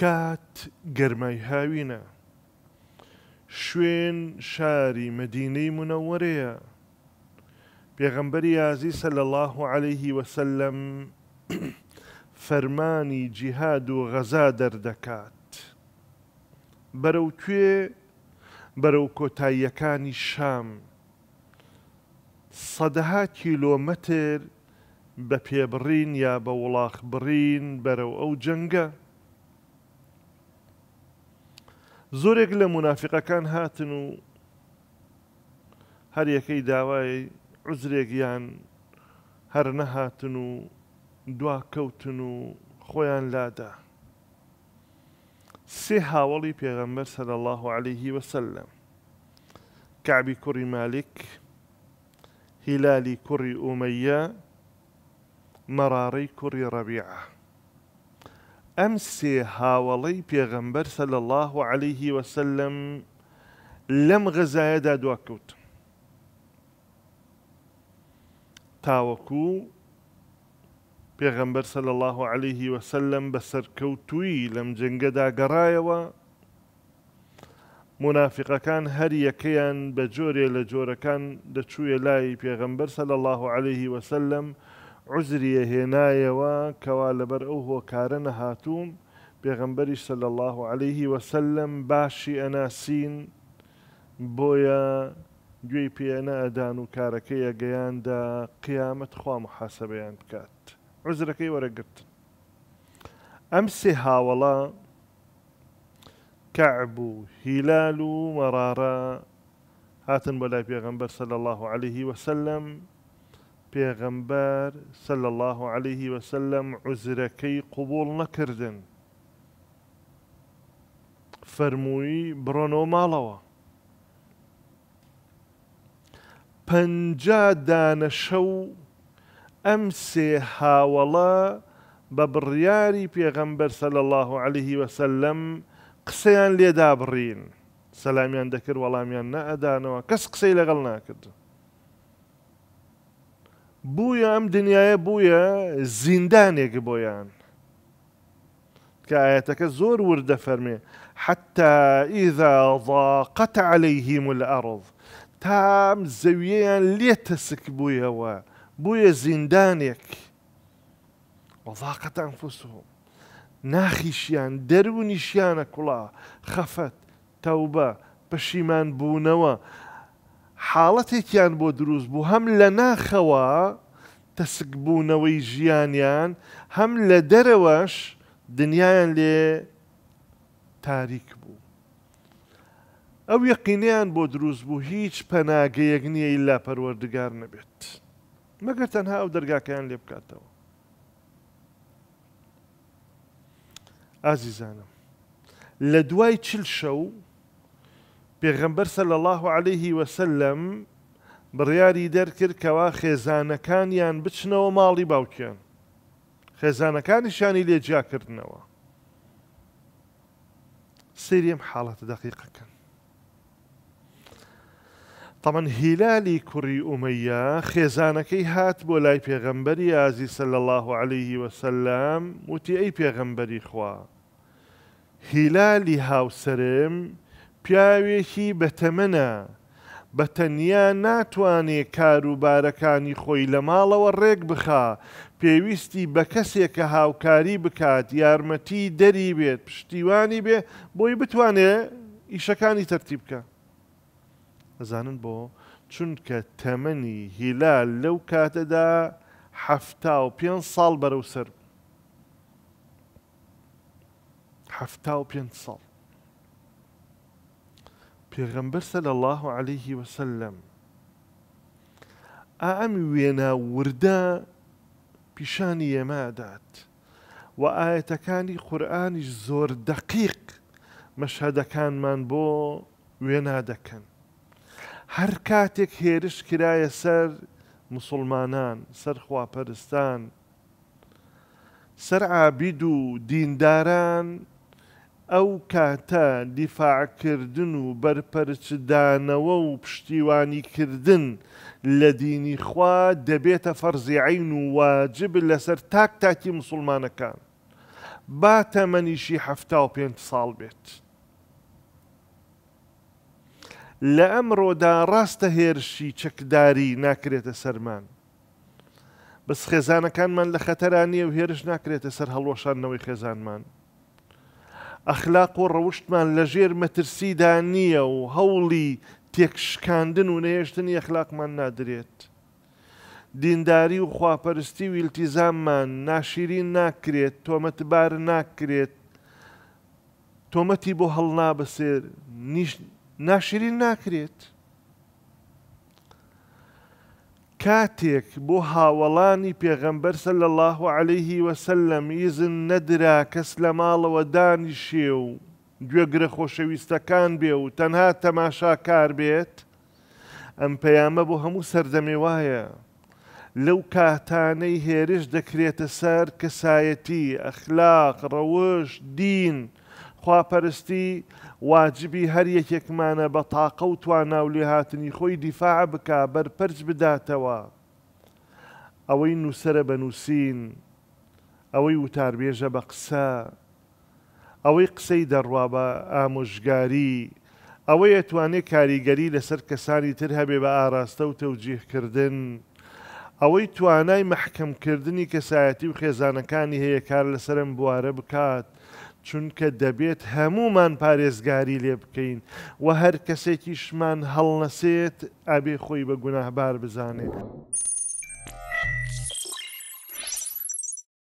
کات گەرمای هاوینە شوێن شاری مدینەی منەوەرەیە پێغەمبەری یازی سەل الله عليه وسلم فەرمانی جیهاد و غەزا دەردەکات بەرەو کوێ بەرەو کۆتاییەکانی شام سەدەها کیلۆمەتر بە پێبڕین یا بە وڵاخ بڕین بەرەو ئەو جەنگە زۆرێک لە منافقەکان هاتن و هەر یەکەی داوای عزرێکیان هەر نەهاتن و دوا کەوتن و خۆیان لادا سێ هاوڵی پێغەمبەر سەر الله عليهەیهی وسلم کعبی کوڕی مالک هیلالی کوڕی ئومەیە مەراڕەی کوڕی ڕەبیعە ئەم سێ هاوڵەی پێغەمبەر سە لە الله و عليهەیهی وسلم لەم غەزایەدا دواکەوت. تاوەکو پێغەمبەر سە لە الله و عليهەیهی وسلم بەسەرکەوتووی لەم جنگەدا گەڕایەوە، منافقەکان هەر یەکەیان بە جۆرێ لە جۆرەکان دەچوویە لای پێغەمبەر سە لە الله و عليهەیهی وسلم، عزریە هێنایەوە کەوا لەبەر ئەو هۆکارە نەهاتووم پێغمبەری سەل الله عليهەیهی وەسلم باشی ئەناسین بۆیە گوێی پێەنە ئەدان و کارەکەی ئەگەیاندا قیامەت خوا محاسبەیان بکات عزرەکەی وەرەگرت ئەم سێ هاوڵە کەعب و هیلال و مەرارە هاتن بە لای پێغمبەر سەل الله عليهەیهی وەسلم پێغەمبەر سل الله عليه وسلم عزرەکەی قوبول نەکردن فەرمووی بڕۆنەوە ماڵەوە پەنجا دانەشە و ئەم سێ هاوەڵە بە بڕیاری پێغەمبەر سەل الله عليه وسلم قسەیان لێدا بڕین سەلامیان دەکرد وەڵامیان نەئدانەوە کەس قسەی لەگەڵ ناکردن بويا ام دنیاە بويا زندان بۆیان کە ئاەتەکە زۆر ورد فەرمێ حتى اذا ضاقت عليهم الأرض تام زەویەیان بويا بوویەوە بووە زیندانێک انفسهم ئەنفسهم ناخیشیان دەرونیشیانە خفت توبه تەوبە پەشیمان بوونەوە حاڵەتێکیان بۆ دروست بوو هەم لە ناخەوە تەسکبوونەوەی ژیانیان هەم لە دەرەوەش دنیایان لێ تاریک بوو. ئەو یەقینیان بۆ دروست بوو هیچ پەناگەیەک نییە ئیلا پەروەردگار نەبێت. مەگەر تەنها ئەو دەرگاکەیان لێ بکاتەوە. ئازیزانم لە دوای چل شەو پێغەمبەر سەل الله عليهەیهی وسلم بڕیاری دەرکرد کەوا خێزانەکانیان بچنەوە ماڵی باوکیان خێزانەکانیشانی لێجیاکردنەوە سریم حاڵەتە دەقیقەکەن تەمەەن هیلالی کوڕی ئومەیە خێزانەکەی هات بۆ لای پێغەمبەری ئازی سەل الله عليه وسلم وتی ئەی پێغەمبەری خوا هیلالی هاوسرم پیاوێکی بەتەمەنە بە تەنیا ناتوانێ کاروبارەکانی خۆی لە ماڵەوە ڕێک بخا پێویستی بە کەسێک کە هاوکاری بکات یارمەتی دەری بێت پشتیوانی بێ بۆی بتوانێ ئیشەکانی تەرتیب بکە ئەزانن بۆ چونکە تەمەنی هیلال لەو کاتەدا هەفتا و پێ ساڵ بەرەو سەر هەفتا و پێ ساڵ پێغەمبەر سەل الله و عليهەیهی وسلم ئەمی وێنە وردە پیشانی ئێمادات و ئاەتەکانی قورآانیش زۆر دەقیق مەشهدەکانمان بۆ وێنا دەکەن هەر کاتێک هێرش کرایە سەر مسلمانان سەر خواپەرستان سەر عابید و دینداران ئەو کاتە دیفاعکردن و بەرپەرچدانەوە و پشتیوانیکردن لە دینی خوا دەبێتە فەرزی عین و واجب لەسەر تاک تاکی مسلمانەکان با تەمەنیشی هەفتا و پێ ساڵ بێت. لە ئەمڕۆدا ڕاستە هێرشی چەکداری ناکرێتە سەرمان. بەس خێزانەکانمان لە خەتەرانیە و هێرش ناکرێتە سەر هەڵۆشانەوەی خێزانمان. ئەخلاق و ڕەوشتمان لە ژێر مەترسیدا نییە و هەوڵی تێکشکاندن و نێشتنی ئەخلاقمان نادرێت. دینداری و خواپەرستی و ئیلتیزاممان ناشیرین ناکرێت تۆمەتبار ناکرێت تۆمەتی بۆ هەڵ نابەسێر ناشیرین ناکرێت. کاتێک بۆ هاوەڵانی پێغەمبەر سە لە الله و عليهەیهی وەسلم ئیزن نەدرا کەس لە ماڵەوە دانیشێ و گوێگرە خۆشەویستەکان بێ و تەنها تەماشاکار بێت ئەم پەیامە بۆ هەموو سەردەمێ وایە لەو کاتانەی هێرش دەکرێتە سەر کەسایەتی ئەخلاق ڕەوەش دین، خواپەرستی واجبی هەر یەکێکمانە بە تاقە و توانناو لێ هاتنی خۆی دیفاع بکە بەرپەرج بداتەوە ئەوەی نووسرە بە نووسین ئەوەی وتاربێژە بە قسە ئەوەی قسەی دەڕوا بە ئامۆژگاری ئەوەی ئەتوانێت کاریگەری لەسەر کەسانی تر هەبێ بە ئاراستە و تەوجیهکردن ئەوەی توانای مەحکەمکردنی کەسایەتی و خێزانەکانی هەیە کار لەسرم بوارە بکات چونکە دەبێت هەمومان پارێزگاری لێ بکەین و هەر کەسێکی شمان هەڵ نەسێت ئەبێ خۆی بە گوناهبار بزانێت.